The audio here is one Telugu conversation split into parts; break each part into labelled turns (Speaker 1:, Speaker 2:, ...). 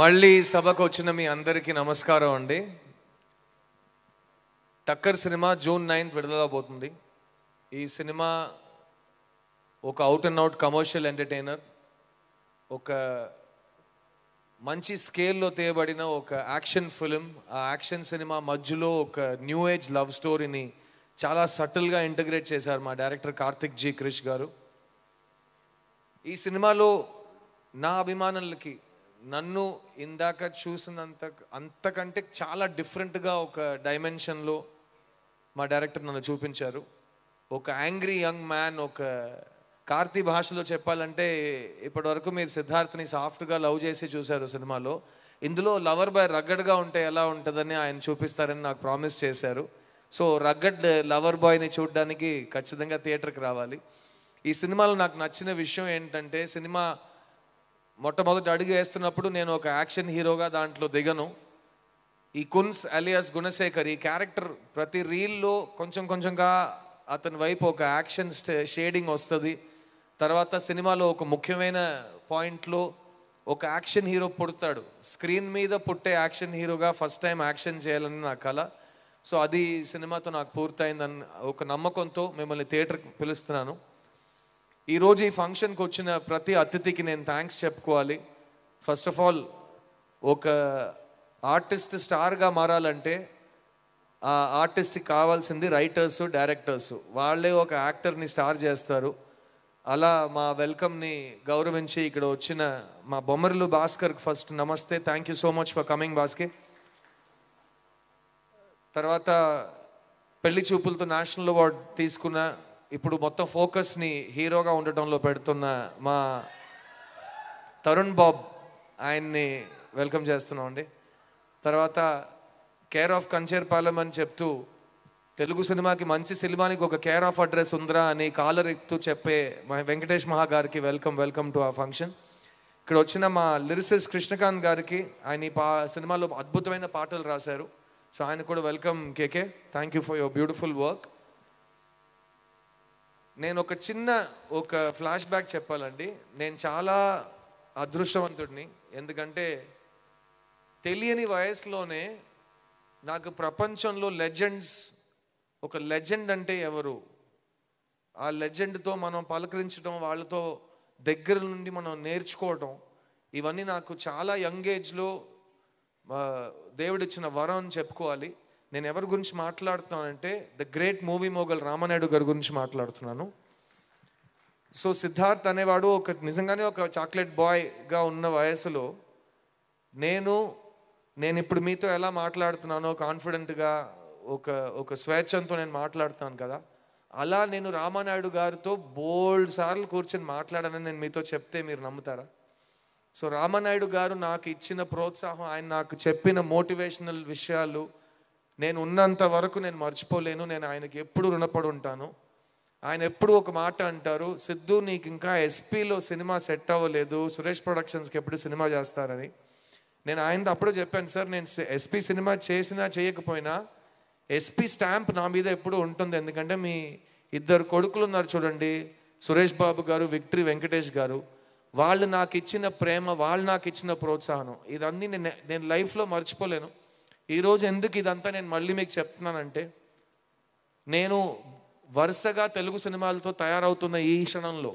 Speaker 1: మళ్ళీ సభకు వచ్చిన మీ అందరికీ నమస్కారం అండి టక్కర్ సినిమా జూన్ నైన్త్ విడుదలబోతుంది ఈ సినిమా ఒక out and out commercial entertainer ఒక మంచి స్కేల్లో తీయబడిన ఒక యాక్షన్ ఫిలిం ఆ యాక్షన్ సినిమా మధ్యలో ఒక న్యూ ఏజ్ లవ్ స్టోరీని చాలా సటిల్గా ఇంటగ్రేట్ చేశారు మా డైరెక్టర్ కార్తిక్ జీ క్రిష్ గారు ఈ సినిమాలో నా అభిమానులకి నన్ను ఇందాక చూసినంత అంతకంటే చాలా డిఫరెంట్గా ఒక డైమెన్షన్లో మా డైరెక్టర్ నన్ను చూపించారు ఒక యాంగ్రీ యంగ్ మ్యాన్ ఒక కార్తీ భాషలో చెప్పాలంటే ఇప్పటివరకు మీరు సిద్ధార్థ్ని సాఫ్ట్గా లవ్ చేసి చూశారు సినిమాలో ఇందులో లవర్ బాయ్ రగ్గడ్గా ఉంటే ఎలా ఉంటుందని ఆయన చూపిస్తారని నాకు ప్రామిస్ చేశారు సో రగ్గడ్ లవర్ బాయ్ని చూడడానికి ఖచ్చితంగా థియేటర్కి రావాలి ఈ సినిమాలో నాకు నచ్చిన విషయం ఏంటంటే సినిమా మొట్టమొదటి అడుగు వేస్తున్నప్పుడు నేను ఒక యాక్షన్ హీరోగా దాంట్లో దిగను ఈ కున్స్ అలియాస్ గుణశేఖర్ ఈ క్యారెక్టర్ ప్రతి రీల్లో కొంచెం కొంచెంగా అతని వైపు ఒక యాక్షన్ షేడింగ్ వస్తుంది తర్వాత సినిమాలో ఒక ముఖ్యమైన పాయింట్లో ఒక యాక్షన్ హీరో పుడతాడు స్క్రీన్ మీద పుట్టే యాక్షన్ హీరోగా ఫస్ట్ టైం యాక్షన్ చేయాలని నా కళ సో అది సినిమాతో నాకు పూర్తయిందని ఒక నమ్మకంతో మిమ్మల్ని థియేటర్కి పిలుస్తున్నాను ఈరోజు ఈ ఫంక్షన్కి వచ్చిన ప్రతి అతిథికి నేను థ్యాంక్స్ చెప్పుకోవాలి ఫస్ట్ ఆఫ్ ఆల్ ఒక ఆర్టిస్ట్ స్టార్గా మారాలంటే ఆ ఆర్టిస్ట్కి కావాల్సింది రైటర్స్ డైరెక్టర్స్ వాళ్ళే ఒక యాక్టర్ని స్టార్ చేస్తారు అలా మా వెల్కమ్ని గౌరవించి ఇక్కడ వచ్చిన మా బొమ్మరులు భాస్కర్కి ఫస్ట్ నమస్తే thank you so much for coming భాస్కే తర్వాత పెళ్లి చూపులతో నేషనల్ అవార్డు తీసుకున్న ఇప్పుడు మొత్తం ఫోకస్ని హీరోగా ఉండటంలో పెడుతున్న మా తరుణ్ బాబ్ ఆయన్ని వెల్కమ్ చేస్తున్నాం అండి తర్వాత కేర్ ఆఫ్ కంచేర్పాలెం అని చెప్తూ తెలుగు సినిమాకి మంచి సినిమానికి ఒక కేర్ ఆఫ్ అడ్రస్ ఉందిరా అని కాలర్ ఎక్కుతూ చెప్పే వెంకటేష్ మహా గారికి వెల్కమ్ వెల్కమ్ టు ఆ ఫంక్షన్ ఇక్కడ వచ్చిన మా లిరిసిస్ కృష్ణకాంత్ గారికి ఆయన పా సినిమాలో అద్భుతమైన పాటలు రాశారు సో ఆయన కూడా welcome KK thank you for your beautiful work నేను ఒక చిన్న ఒక ఫ్లాష్ బ్యాక్ చెప్పాలండి నేను చాలా అదృష్టవంతుడిని ఎందుకంటే తెలియని వయసులోనే నాకు ప్రపంచంలో లెజెండ్స్ ఒక లెజెండ్ అంటే ఎవరు ఆ లెజెండ్తో మనం పలకరించడం వాళ్ళతో దగ్గర నుండి మనం నేర్చుకోవటం ఇవన్నీ నాకు చాలా యంగ్ ఏజ్లో దేవుడిచ్చిన వరం అని చెప్పుకోవాలి నేను ఎవరి గురించి మాట్లాడుతున్నానంటే the great movie mogul Ramanaidu గారి గురించి మాట్లాడుతున్నాను సో సిద్ధార్థ్ అనేవాడు ఒక నిజంగానే ఒక చాక్లెట్ బాయ్గా ఉన్న వయసులో నేను నేను ఇప్పుడు మీతో ఎలా మాట్లాడుతున్నానో కాన్ఫిడెంట్గా ఒక ఒక స్వేచ్ఛంతో నేను మాట్లాడుతున్నాను కదా అలా నేను రామానాయుడు గారితో బోల్డ్ సార్లు కూర్చొని మాట్లాడానని నేను మీతో చెప్తే మీరు నమ్ముతారా సో రామానాయుడు గారు నాకు ఇచ్చిన ప్రోత్సాహం ఆయన నాకు చెప్పిన మోటివేషనల్ విషయాలు నేను ఉన్నంత వరకు నేను మర్చిపోలేను నేను ఆయనకి ఎప్పుడు రుణపడి ఉంటాను ఆయన ఎప్పుడు ఒక మాట అంటారు సిద్ధు నీకు ఇంకా ఎస్పీలో సినిమా సెట్ అవ్వలేదు సురేష్ ప్రొడక్షన్స్కి ఎప్పుడు సినిమా చేస్తారని నేను ఆయనతో అప్పుడే చెప్పాను సార్ నేను ఎస్పీ సినిమా చేసినా చేయకపోయినా ఎస్పీ స్టాంప్ నా మీద ఎప్పుడు ఉంటుంది ఎందుకంటే మీ ఇద్దరు కొడుకులు ఉన్నారు చూడండి సురేష్ బాబు గారు విక్టరీ వెంకటేష్ గారు వాళ్ళు నాకు ఇచ్చిన ప్రేమ వాళ్ళు నాకు ఇచ్చిన ప్రోత్సాహం ఇదన్నీ నేను నేను లైఫ్లో మర్చిపోలేను ఈరోజు ఎందుకు ఇదంతా నేను మళ్ళీ మీకు చెప్తున్నానంటే నేను వరుసగా తెలుగు సినిమాలతో తయారవుతున్న ఈ క్షణంలో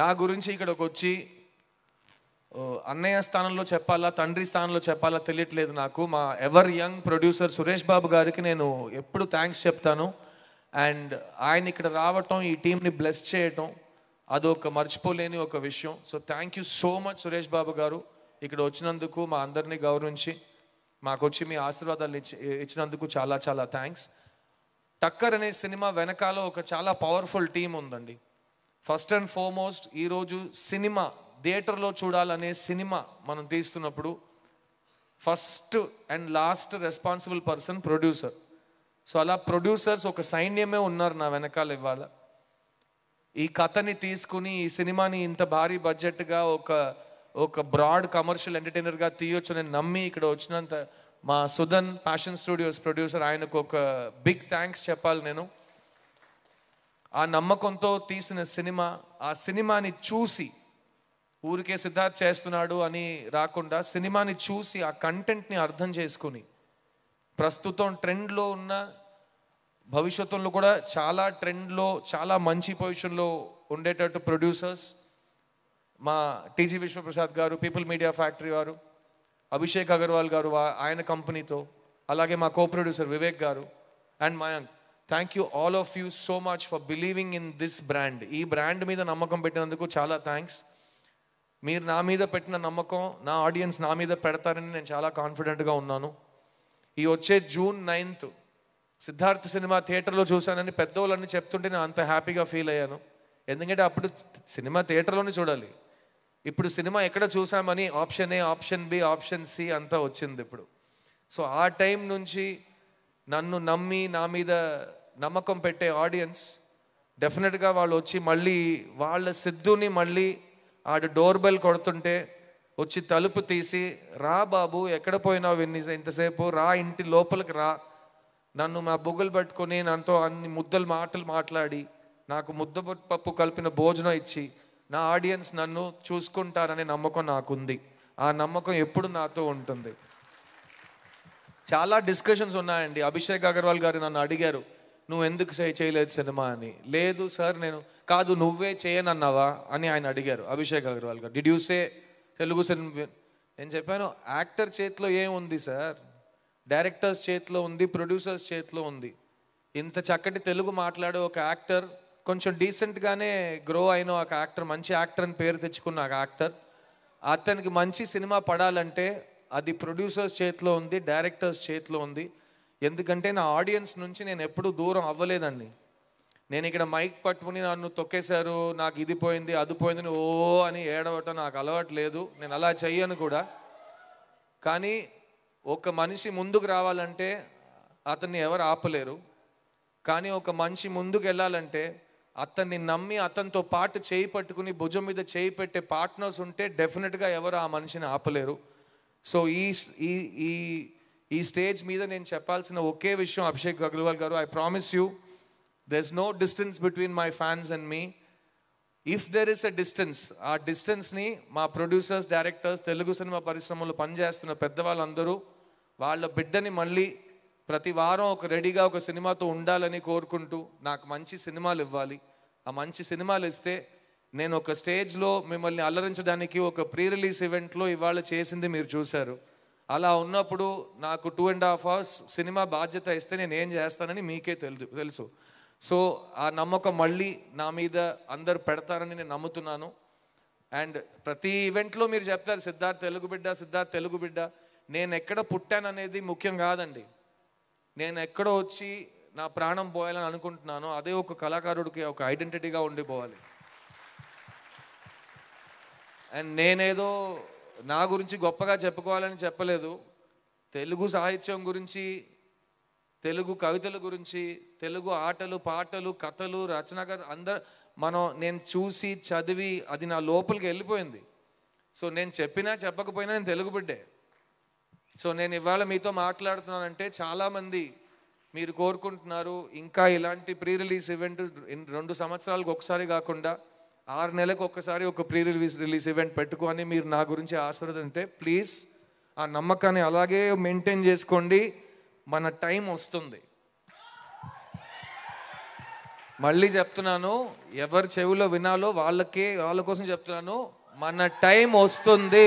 Speaker 1: నా గురించి ఇక్కడికి వచ్చి అన్నయ్య స్థానంలో చెప్పాలా తండ్రి స్థానంలో చెప్పాలా తెలియట్లేదు నాకు మా ever young producer Suresh Babu గారికి నేను ఎప్పుడు థ్యాంక్స్ చెప్తాను అండ్ ఆయన ఇక్కడ రావటం ఈ టీంని బ్లెస్ చేయటం అదొక మర్చిపోలేని ఒక విషయం so thank you so much Suresh Babu గారు ఇక్కడ వచ్చినందుకు మా అందరినీ గౌరవించి మాకు వచ్చి మీ ఆశీర్వాదాలు ఇచ్చి ఇచ్చినందుకు చాలా చాలా థ్యాంక్స్ టక్కర్ అనే సినిమా వెనకాల ఒక చాలా పవర్ఫుల్ టీం ఉందండి ఫస్ట్ అండ్ ఫోర్మోస్ట్ ఈరోజు సినిమా థియేటర్లో చూడాలనే సినిమా మనం తీస్తున్నప్పుడు first and last responsible person producer so అలా ప్రొడ్యూసర్స్ ఒక సైన్యమే ఉన్నారు నా వెనకాల ఇవాళ ఈ కథని తీసుకుని ఈ సినిమాని ఇంత భారీ బడ్జెట్గా ఒక ఒక బ్రాడ్ కమర్షియల్ ఎంటర్టైనర్గా తీయొచ్చు నేను నమ్మి ఇక్కడ వచ్చినంత మా సుధన్ ప్యాషన్ స్టూడియోస్ ప్రొడ్యూసర్ ఆయనకు ఒక బిగ్ థ్యాంక్స్ చెప్పాలి నేను ఆ నమ్మకంతో తీసిన సినిమా ఆ సినిమాని చూసి ఊరికే సిద్ధార్థ్ చేస్తున్నాడు అని రాకుండా సినిమాని చూసి ఆ కంటెంట్ని అర్థం చేసుకుని ప్రస్తుతం ట్రెండ్లో ఉన్న భవిష్యత్తులో కూడా చాలా ట్రెండ్లో చాలా మంచి పొజిషన్లో ఉండేటట్టు ప్రొడ్యూసర్స్ మా టీజీ విష్ణుప్రసాద్ గారు పీపుల్ మీడియా ఫ్యాక్టరీ వారు అభిషేక్ అగర్వాల్ గారు ఆయన కంపెనీతో అలాగే మా కో ప్రొడ్యూసర్ వివేక్ గారు and Mayank thank you all of you so much for believing in this brand ఈ బ్రాండ్ మీద నమ్మకం పెట్టినందుకు చాలా థ్యాంక్స్ మీరు నా మీద పెట్టిన నమ్మకం నా ఆడియన్స్ నా మీద పెడతారని నేను చాలా కాన్ఫిడెంట్గా ఉన్నాను ఈ వచ్చే జూన్ నైన్త్ సిద్ధార్థ సినిమా థియేటర్లో చూశానని పెద్దోళ్ళని చెప్తుంటే నేను అంత హ్యాపీగా ఫీల్ అయ్యాను ఎందుకంటే అప్పుడు సినిమా థియేటర్లోనే చూడాలి ఇప్పుడు సినిమా ఎక్కడ చూసామని option A option B option C అంతా వచ్చింది ఇప్పుడు సో ఆ టైం నుంచి నన్ను నమ్మి నా మీద నమ్మకం పెట్టే ఆడియన్స్ డెఫినెట్గా వాళ్ళు వచ్చి మళ్ళీ వాళ్ళ సిద్ధుని మళ్ళీ ఆడు డోర్ బెల్ కొడుతుంటే వచ్చి తలుపు తీసి రా బాబు ఎక్కడ పోయినావు ఎన్ని ఇంతసేపు రా ఇంటి లోపలికి రా నన్ను మా బొగ్గులు పట్టుకొని నాతో అన్ని ముద్దలు మాటలు మాట్లాడి నాకు ముద్ద పప్పు కలిపిన భోజనం ఇచ్చి నా ఆడియన్స్ నన్ను చూసుకుంటారనే నమ్మకం నాకుంది ఆ నమ్మకం ఎప్పుడు నాతో ఉంటుంది చాలా డిస్కషన్స్ ఉన్నాయండి అభిషేక్ అగర్వాల్ గారు నన్ను అడిగారు నువ్వు ఎందుకు చేయలేదు సినిమా అని లేదు సార్ నేను కాదు నువ్వే చేయనన్నావా అని ఆయన అడిగారు అభిషేక్ అగర్వాల్ గారు did you say Telugu cinema నేను చెప్పాను యాక్టర్ చేతిలో ఏముంది సార్ డైరెక్టర్స్ చేతిలో ఉంది ప్రొడ్యూసర్స్ చేతిలో ఉంది ఇంత చక్కటి తెలుగు మాట్లాడే ఒక యాక్టర్ కొంచెం డీసెంట్గానే గ్రో అయిన ఒక యాక్టర్ మంచి యాక్టర్ అని పేరు తెచ్చుకున్న ఒక యాక్టర్ అతనికి మంచి సినిమా పడాలంటే అది ప్రొడ్యూసర్స్ చేతిలో ఉంది డైరెక్టర్స్ చేతిలో ఉంది ఎందుకంటే నా ఆడియన్స్ నుంచి నేను ఎప్పుడూ దూరం అవ్వలేదండి నేను ఇక్కడ మైక్ పట్టుకుని నన్ను తొక్కేశారు నాకు ఇది పోయింది అది పోయింది ఓ అని ఏడవటం నాకు అలవాటు లేదు నేను అలా చెయ్యను కూడా కానీ ఒక మనిషి ముందుకు రావాలంటే అతన్ని ఎవరు ఆపలేరు కానీ ఒక మనిషి ముందుకు వెళ్ళాలంటే అతన్ని నమ్మి అతనితో పాటు చేయి పట్టుకుని భుజం మీద చేయి పెట్టే పార్ట్నర్స్ ఉంటే డెఫినెట్గా ఎవరు ఆ మనిషిని ఆపలేరు సో ఈ ఈ ఈ స్టేజ్ మీద నేను చెప్పాల్సిన ఒకే విషయం అభిషేక్ అగ్రవాల్ గారు I promise you there is no distance between my fans and me if there is a distance ఆ డిస్టెన్స్ని మా ప్రొడ్యూసర్స్ డైరెక్టర్స్ తెలుగు సినిమా పరిశ్రమలో పనిచేస్తున్న పెద్దవాళ్ళందరూ వాళ్ళ బిడ్డని మళ్ళీ ప్రతి వారం ఒక రెడీగా ఒక సినిమాతో ఉండాలని కోరుకుంటూ నాకు మంచి సినిమాలు ఇవ్వాలి ఆ మంచి సినిమాలు ఇస్తే నేను ఒక స్టేజ్లో మిమ్మల్ని అలరించడానికి ఒక ప్రీ రిలీజ్ ఈవెంట్లో ఇవాళ చేసింది మీరు చూశారు అలా ఉన్నప్పుడు నాకు two and half hours cinema బాధ్యత ఇస్తే నేను ఏం చేస్తానని మీకే తెలుసు తెలుసు సో ఆ నమ్మకం మళ్ళీ నా మీద అందరు పెడతారని నేను నమ్ముతున్నాను అండ్ ప్రతి ఈవెంట్లో మీరు చెప్తారు సిద్ధార్థ్ తెలుగు బిడ్డ సిద్ధార్థ్ తెలుగు బిడ్డ నేను ఎక్కడ పుట్టాననేది ముఖ్యం కాదండి నేను ఎక్కడో వచ్చి నా ప్రాణం పోయాలని అనుకుంటున్నానో అదే ఒక కళాకారుడికి ఒక ఐడెంటిటీగా ఉండిపోవాలి అండ్ నేనేదో నా గురించి గొప్పగా చెప్పుకోవాలని చెప్పలేదు తెలుగు సాహిత్యం గురించి తెలుగు కవితల గురించి తెలుగు ఆటలు పాటలు కథలు రచన అందరు మనం నేను చూసి చదివి అది నా లోపలికి వెళ్ళిపోయింది సో నేను చెప్పినా చెప్పకపోయినా నేను తెలుగు బిడ్డే సో నేను ఇవాళ మీతో మాట్లాడుతున్నానంటే చాలామంది మీరు కోరుకుంటున్నారు ఇంకా ఇలాంటి ప్రీ రిలీజ్ ఈవెంట్ రెండు సంవత్సరాలకు ఒకసారి కాకుండా ఆరు నెలలకు ఒకసారి ఒక ప్రీ రిలీజ్ రిలీజ్ ఈవెంట్ పెట్టుకొని మీరు నా గురించి ఆశీర్వదంటే ప్లీజ్ ఆ నమ్మకాన్ని అలాగే మెయింటైన్ చేసుకోండి మన టైం వస్తుంది మళ్ళీ చెప్తున్నాను ఎవరి చెవిలో వినాలో వాళ్ళకే వాళ్ళ కోసం చెప్తున్నాను మన టైం వస్తుంది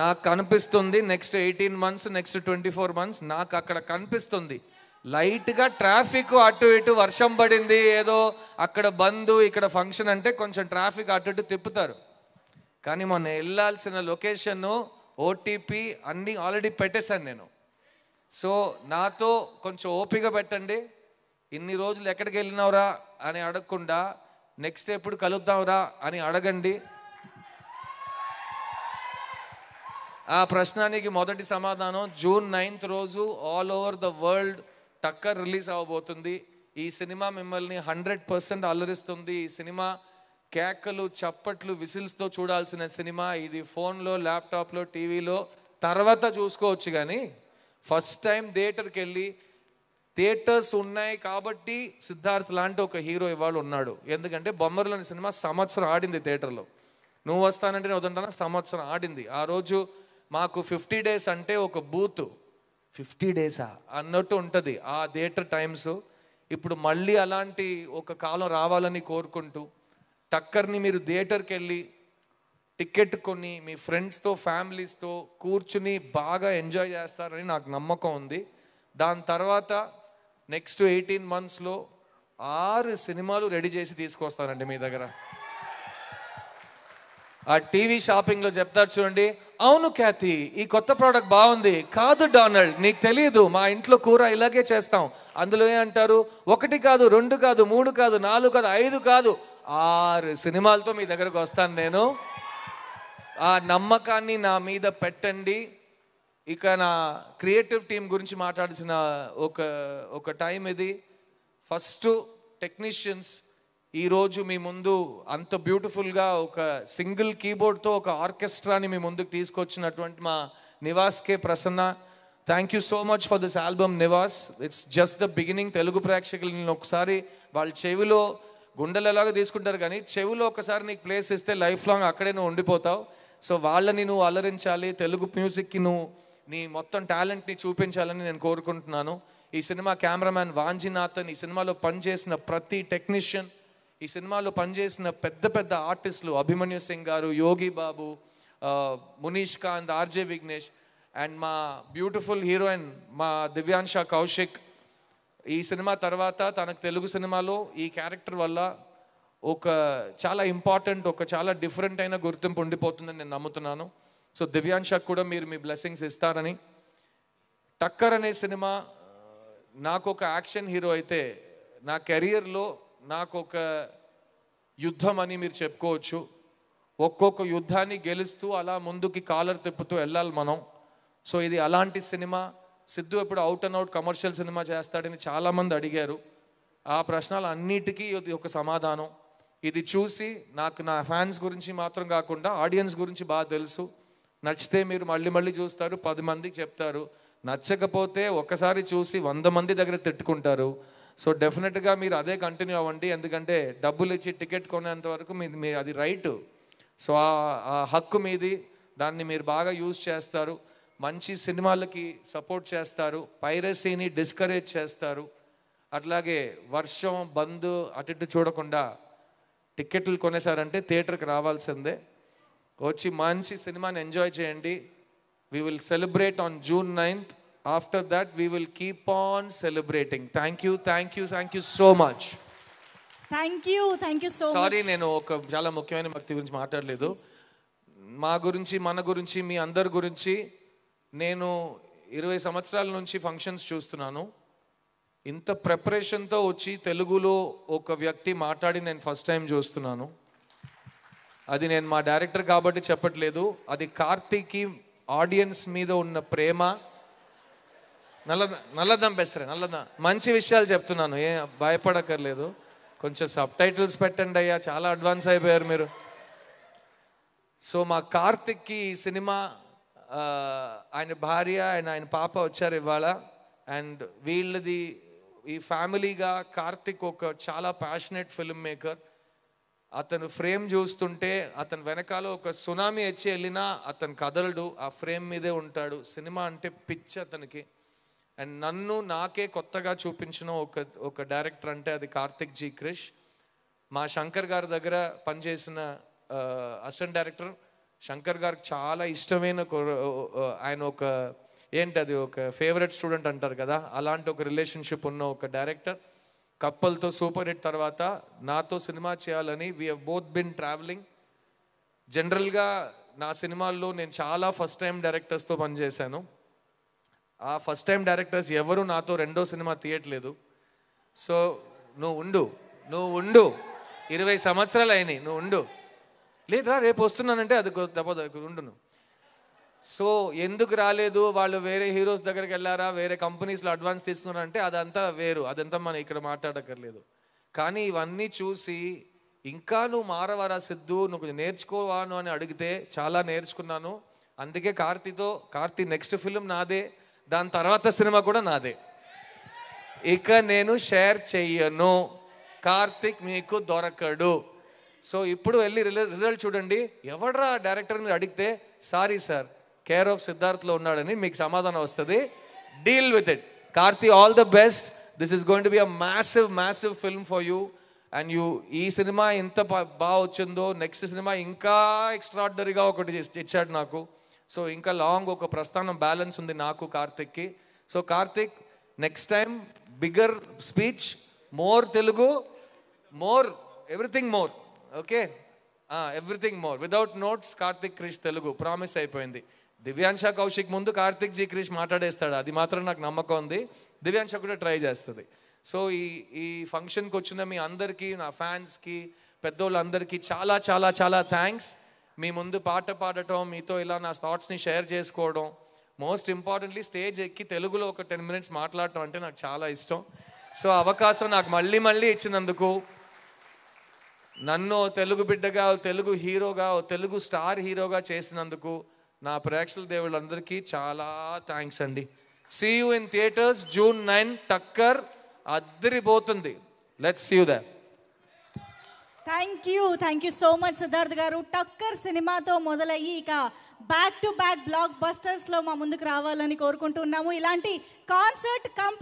Speaker 1: నాకు కనిపిస్తుంది next eighteen months next twenty four months నాకు అక్కడ కనిపిస్తుంది లైట్గా ట్రాఫిక్ అటు ఇటు వర్షం పడింది ఏదో అక్కడ బంధు ఇక్కడ ఫంక్షన్ అంటే కొంచెం ట్రాఫిక్ అటు ఇటు తిప్పుతారు కానీ మొన్న వెళ్ళాల్సిన లొకేషన్ ఓటీపీ అన్నీ ఆల్రెడీ పెట్టేశాను నేను సో నాతో కొంచెం ఓపిక పెట్టండి ఇన్ని రోజులు ఎక్కడికి వెళ్ళినావురా అని అడగకుండా నెక్స్ట్ ఎప్పుడు కలుద్దాంరా అని అడగండి ఆ ప్రశ్నానికి మొదటి సమాధానం జూన్ నైన్త్ రోజు all over the world Takkar release అవ్వబోతుంది ఈ సినిమా మిమ్మల్ని హండ్రెడ్ పర్సెంట్ అలరిస్తుంది ఈ సినిమా కేకలు చప్పట్లు విసిల్స్తో చూడాల్సిన సినిమా ఇది ఫోన్లో ల్యాప్టాప్లో టీవీలో తర్వాత చూసుకోవచ్చు కానీ ఫస్ట్ టైం థియేటర్కి వెళ్ళి థియేటర్స్ ఉన్నాయి కాబట్టి సిద్ధార్థ్ లాంటి ఒక హీరో ఇవాళ ఉన్నాడు ఎందుకంటే బొమ్మర్లోని సినిమా సంవత్సరం ఆడింది థియేటర్లో నువ్వు వస్తానంటే నేను వదుంటానా సంవత్సరం ఆడింది ఆ రోజు మాకు ఫిఫ్టీ డేస్ అంటే ఒక బూత్ ఫిఫ్టీ డేసా అన్నట్టు ఉంటుంది ఆ థియేటర్ టైమ్స్ ఇప్పుడు మళ్ళీ అలాంటి ఒక కాలం రావాలని కోరుకుంటూ టక్కర్ని మీరు థియేటర్కి వెళ్ళి టికెట్ కొని మీ ఫ్రెండ్స్తో ఫ్యామిలీస్తో కూర్చుని బాగా ఎంజాయ్ చేస్తారని నాకు నమ్మకం ఉంది దాని తర్వాత నెక్స్ట్ ఎయిటీన్ మంత్స్లో ఆరు సినిమాలు రెడీ చేసి తీసుకొస్తానండి మీ దగ్గర ఆ టీవీ షాపింగ్లో చెప్తారు చూడండి అవును ఖ్యాతి ఈ కొత్త ప్రోడక్ట్ బాగుంది కాదు డొనాల్డ్ నీకు తెలియదు మా ఇంట్లో కూర ఇలాగే చేస్తాం అందులో ఏమంటారు ఒకటి కాదు రెండు కాదు మూడు కాదు నాలుగు కాదు ఐదు కాదు ఆరు సినిమాలతో మీ దగ్గరకు వస్తాను నేను ఆ నమ్మకాన్ని నా మీద పెట్టండి ఇక నా క్రియేటివ్ టీం గురించి మాట్లాడిసిన ఒక ఒక టైం ఇది ఫస్ట్ టెక్నీషియన్స్ ఈరోజు మీ ముందు అంత బ్యూటిఫుల్గా ఒక సింగిల్ కీబోర్డ్తో ఒక ఆర్కెస్ట్రాని మీ ముందుకు తీసుకొచ్చినటువంటి మా Nivas K Prasanna thank you so much for this album Nivas it's just the beginning Telugu ప్రేక్షకులను ఒకసారి వాళ్ళ చెవిలో గుండెలు ఎలాగో తీసుకుంటారు కానీ చెవిలో ఒకసారి నీకు ప్లేస్ ఇస్తే లైఫ్ లాంగ్ అక్కడే నువ్వు ఉండిపోతావు సో వాళ్ళని నువ్వు అలరించాలి తెలుగు మ్యూజిక్కి నువ్వు నీ మొత్తం టాలెంట్ని చూపించాలని నేను కోరుకుంటున్నాను ఈ సినిమా కెమెరామ్యాన్ వాంజీనాథన్ ఈ సినిమాలో పనిచేసిన ప్రతి టెక్నీషియన్ ఈ సినిమాలో పనిచేసిన పెద్ద పెద్ద ఆర్టిస్టులు అభిమన్యు సింగ్ గారు Yogi Babu Munishkanth RJ Vignesh and మా బ్యూటిఫుల్ హీరోయిన్ మా దివ్యాంశ కౌశిక్ ఈ సినిమా తర్వాత తనకు తెలుగు సినిమాలో ఈ క్యారెక్టర్ వల్ల ఒక చాలా ఇంపార్టెంట్ ఒక చాలా డిఫరెంట్ అయిన గుర్తింపు ఉండిపోతుందని నేను నమ్ముతున్నాను సో దివ్యాంశాకు కూడా మీరు మీ బ్లెస్సింగ్స్ ఇస్తారని టక్కర్ అనే సినిమా నాకు ఒక యాక్షన్ హీరో అయితే నా కెరియర్లో నాకు ఒక యుద్ధం అని మీరు చెప్పుకోవచ్చు ఒక్కొక్క యుద్ధాన్ని గెలుస్తూ అలా ముందుకి కాలర్ తిప్పుతూ వెళ్ళాలి మనం సో ఇది అలాంటి సినిమా సిద్ధు ఎప్పుడు out and out commercial cinema చేస్తాడని చాలామంది అడిగారు ఆ ప్రశ్నలు అన్నిటికీ ఇది ఒక సమాధానం ఇది చూసి నాకు నా ఫ్యాన్స్ గురించి మాత్రం కాకుండా ఆడియన్స్ గురించి బాగా తెలుసు నచ్చితే మీరు మళ్ళీ మళ్ళీ చూస్తారు పది మందికి చెప్తారు నచ్చకపోతే ఒకసారి చూసి వంద మంది దగ్గర తిట్టుకుంటారు సో డెఫినెట్గా మీరు అదే కంటిన్యూ అవ్వండి ఎందుకంటే డబ్బులు ఇచ్చి టికెట్ కొనేంత వరకు మీది మీ అది రైట్ సో ఆ హక్కు మీది దాన్ని మీరు బాగా యూజ్ చేస్తారు మంచి సినిమాలకి సపోర్ట్ చేస్తారు పైరసీని డిస్కరేజ్ చేస్తారు అట్లాగే వర్షం బంద్ అటు ఇటు చూడకుండా టిక్కెట్లు కొనేసారంటే థియేటర్కి రావాల్సిందే వచ్చి మంచి సినిమాని ఎంజాయ్ చేయండి we will celebrate on June ninth after that we will keep on celebrating thank you thank you thank you so much thank you thank you so sorry నేను ఒక చాలా ముఖ్యమైన భక్తి గురించి మాట్లాడలేదు మా గురించి మన గురించి మీ అందరి గురించి నేను ఇరవై సంవత్సరాల నుంచి ఫంక్షన్స్ చూస్తున్నాను ఇంత ప్రిపరేషన్తో వచ్చి తెలుగులో ఒక వ్యక్తి మాట్లాడి నేను ఫస్ట్ టైం చూస్తున్నాను అది నేను మా డైరెక్టర్ కాబట్టి చెప్పట్లేదు అది కార్తీక్కి ఆడియన్స్ మీద ఉన్న ప్రేమ నల్ల నల్లదం బెస్ట్రే నల్లదం మంచి విషయాలు చెప్తున్నాను ఏ భయపడక్కర్లేదు కొంచెం సబ్ టైటిల్స్ పెట్టండి అయ్యా చాలా అడ్వాన్స్ అయిపోయారు మీరు సో మా కార్తిక్కి ఈ సినిమా ఆయన భార్య అండ్ ఆయన పాప వచ్చారు ఇవాళ అండ్ వీళ్ళది ఈ ఫ్యామిలీగా కార్తిక్ ఒక చాలా ప్యాషనెట్ ఫిల్మ్ మేకర్ అతను ఫ్రేమ్ చూస్తుంటే అతని వెనకాల ఒక సునామీ వచ్చి వెళ్ళినా అతను కదలడు ఆ ఫ్రేమ్ మీదే ఉంటాడు సినిమా అంటే పిచ్ అతనికి అండ్ నన్ను నాకే కొత్తగా చూపించిన ఒక ఒక డైరెక్టర్ అంటే అది కార్తిక్ జీ క్రిష్ మా శంకర్ గారి దగ్గర పనిచేసిన అసిస్టెంట్ డైరెక్టర్ శంకర్ గారికి చాలా ఇష్టమైన ఆయన ఒక ఏంటి అది ఒక ఫేవరెట్ స్టూడెంట్ అంటారు కదా అలాంటి ఒక రిలేషన్షిప్ ఉన్న ఒక డైరెక్టర్ కప్పల్తో సూపర్ హిట్ తర్వాత నాతో సినిమా చేయాలని వీ బోత్ బిన్ ట్రావెలింగ్ జనరల్గా నా సినిమాల్లో నేను చాలా ఫస్ట్ టైం డైరెక్టర్స్తో పనిచేశాను ఆ ఫస్ట్ టైం డైరెక్టర్స్ ఎవరు నాతో రెండో సినిమా తీయట్లేదు సో నువ్వు ఉండు నువ్వు ఉండు ఇరవై సంవత్సరాలు అయినాయి నువ్వు ఉండు లేదురా రేపు వస్తున్నానంటే అది తప్పదు నువ్వు సో ఎందుకు రాలేదు వాళ్ళు వేరే హీరోస్ దగ్గరికి వెళ్ళారా వేరే కంపెనీస్లో అడ్వాన్స్ తీసుకున్నారంటే అదంతా వేరు అదంతా మనం ఇక్కడ మాట్లాడక్కర్లేదు కానీ ఇవన్నీ చూసి ఇంకా నువ్వు మారవరా సిద్ధు నువ్వు కొంచెం నేర్చుకోవాను అని అడిగితే చాలా నేర్చుకున్నాను అందుకే కార్తీతో కార్తీ నెక్స్ట్ ఫిలిం నాదే దాని తర్వాత సినిమా కూడా నాదే ఇక నేను షేర్ చెయ్యను కార్తిక్ మీకు దొరకడు సో ఇప్పుడు వెళ్ళి రిజల్ట్ చూడండి ఎవడ్రా డైరెక్టర్ అడిగితే సారీ సార్ కేర్ ఆఫ్ సిద్ధార్థ్లో ఉన్నాడని మీకు సమాధానం వస్తుంది deal with it Karthik all the best this is going to be a massive massive film for you and you ఈ సినిమా ఎంత బాగా వచ్చిందో నెక్స్ట్ సినిమా ఇంకా ఎక్స్ట్రాడినరీగా ఒకటి ఇచ్చాడు నాకు సో ఇంకా లాంగ్ ఒక ప్రస్థానం బ్యాలెన్స్ ఉంది నాకు కార్తిక్కి so Karthik next time bigger speech more Telugu more everything more okay everything more without notes Karthik Krish Telugu promise అయిపోయింది దివ్యాంశ కౌశిక్ ముందు కార్తిక్ జీ క్రిష్ మాట్లాడేస్తాడు అది మాత్రం నాకు నమ్మకం ఉంది దివ్యాంశ కూడా ట్రై చేస్తుంది సో ఈ ఈ ఫంక్షన్కి వచ్చిన మీ అందరికీ నా ఫ్యాన్స్కి పెద్దోళ్ళందరికీ చాలా చాలా చాలా థ్యాంక్స్ మీ ముందు పాట పాడటం మీతో ఇలా నా థాట్స్ని షేర్ చేసుకోవడం మోస్ట్ ఇంపార్టెంట్లీ స్టేజ్ ఎక్కి తెలుగులో ఒక టెన్ మినిట్స్ మాట్లాడటం అంటే నాకు చాలా ఇష్టం సో అవకాశం నాకు మళ్ళీ మళ్ళీ ఇచ్చినందుకు నన్ను తెలుగు బిడ్డగా తెలుగు హీరోగా తెలుగు స్టార్ హీరోగా చేసినందుకు నా ప్రేక్షకుల దేవుళ్ళందరికీ చాలా థ్యాంక్స్ అండి see you in theatres June nine Takkar అద్దరిపోతుంది లెట్స్ యూ దా thank you thank you so much Siddharth గారు టక్కర్ సినిమాతో మొదలయ్యి ఇక బ్యాక్ టు బ్యాక్ బ్లాక్ బస్టర్స్లో మా ముందుకు రావాలని కోరుకుంటున్నాము ఇలాంటి కాన్సర్ట్ కంప్